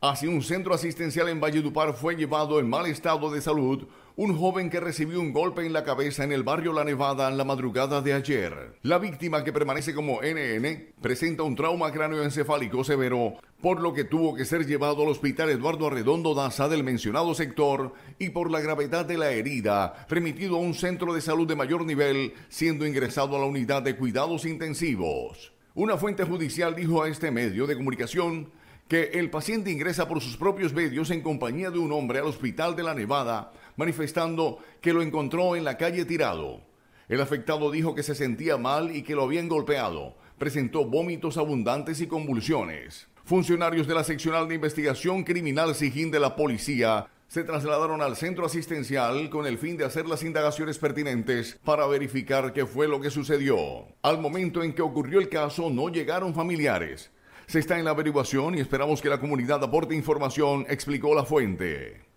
Hacia un centro asistencial en Valledupar fue llevado en mal estado de salud un joven que recibió un golpe en la cabeza en el barrio La Nevada en la madrugada de ayer. La víctima, que permanece como NN, presenta un trauma cráneoencefálico severo, por lo que tuvo que ser llevado al hospital Eduardo Arredondo Daza del mencionado sector y por la gravedad de la herida, remitido a un centro de salud de mayor nivel, siendo ingresado a la unidad de cuidados intensivos. Una fuente judicial dijo a este medio de comunicación que el paciente ingresa por sus propios medios en compañía de un hombre al hospital de la Nevada, manifestando que lo encontró en la calle tirado. El afectado dijo que se sentía mal y que lo habían golpeado. Presentó vómitos abundantes y convulsiones. Funcionarios de la seccional de investigación criminal sigin de la policía se trasladaron al centro asistencial con el fin de hacer las indagaciones pertinentes para verificar qué fue lo que sucedió. Al momento en que ocurrió el caso no llegaron familiares. Se está en la averiguación y esperamos que la comunidad aporte información, explicó la fuente.